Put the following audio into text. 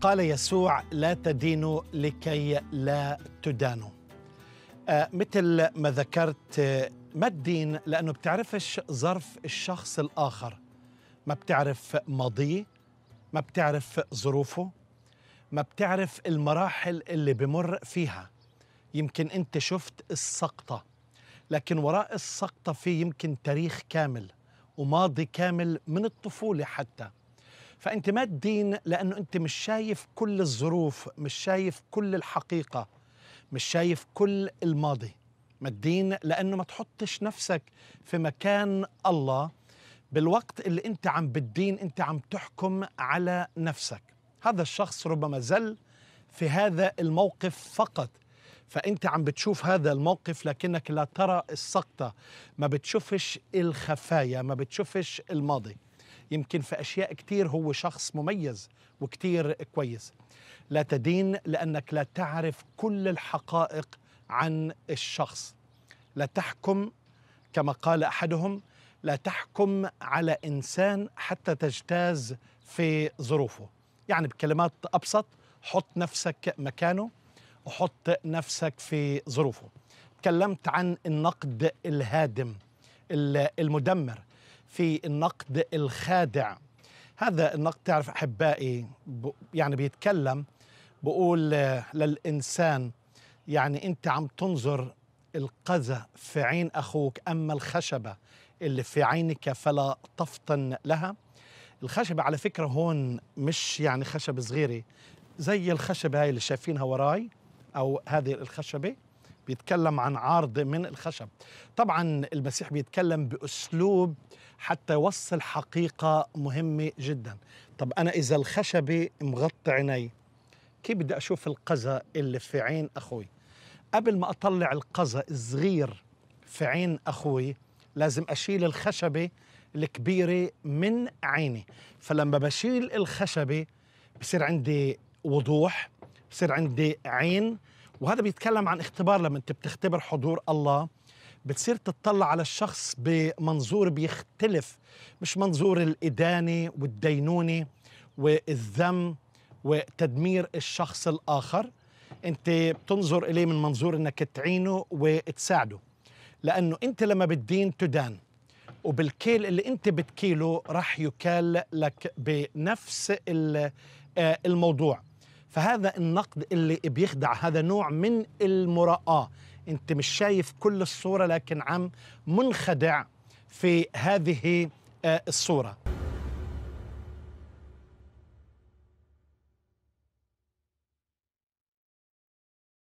قال يسوع لا تدينوا لكي لا تدانوا آه، مثل ما ذكرت آه، ما الدين لأنه بتعرفش ظرف الشخص الآخر ما بتعرف ماضيه ما بتعرف ظروفه ما بتعرف المراحل اللي بمر فيها يمكن أنت شفت السقطة لكن وراء السقطة في يمكن تاريخ كامل وماضي كامل من الطفولة حتى فانت ما تدين لانه انت مش شايف كل الظروف مش شايف كل الحقيقه مش شايف كل الماضي ما تدين لانه ما تحطش نفسك في مكان الله بالوقت اللي انت عم بتدين انت عم تحكم على نفسك هذا الشخص ربما زل في هذا الموقف فقط فانت عم بتشوف هذا الموقف لكنك لا ترى السقطه ما بتشوفش الخفايا ما بتشوفش الماضي يمكن في أشياء كتير هو شخص مميز وكتير كويس لا تدين لأنك لا تعرف كل الحقائق عن الشخص لا تحكم كما قال أحدهم لا تحكم على إنسان حتى تجتاز في ظروفه يعني بكلمات أبسط حط نفسك مكانه وحط نفسك في ظروفه تكلمت عن النقد الهادم المدمر في النقد الخادع هذا النقد تعرف أحبائي يعني بيتكلم بقول آه، للإنسان يعني أنت عم تنظر القذى في عين أخوك أما الخشبة اللي في عينك فلا تفطن لها الخشبة على فكرة هون مش يعني خشبة صغيرة زي الخشبة هاي اللي شايفينها وراي أو هذه الخشبة بيتكلم عن عرض من الخشب طبعا المسيح بيتكلم بأسلوب حتى يوصل حقيقة مهمة جدا طب أنا إذا الخشبة مغطي عيني كيف بدي أشوف القذى اللي في عين أخوي قبل ما أطلع القذى الصغير في عين أخوي لازم أشيل الخشبة الكبيرة من عيني فلما بشيل الخشبة بصير عندي وضوح بصير عندي عين وهذا بيتكلم عن اختبار لما انت بتختبر حضور الله بتصير تطلع على الشخص بمنظور بيختلف مش منظور الإدانة والدينونة والذم وتدمير الشخص الآخر أنت بتنظر إليه من منظور أنك تعينه وتساعده لأنه أنت لما بتدين تدان وبالكيل اللي أنت بتكيله راح يكال لك بنفس آه، الموضوع فهذا النقد اللي بيخدع هذا نوع من المراءة أنت مش شايف كل الصورة لكن عم منخدع في هذه آه، الصورة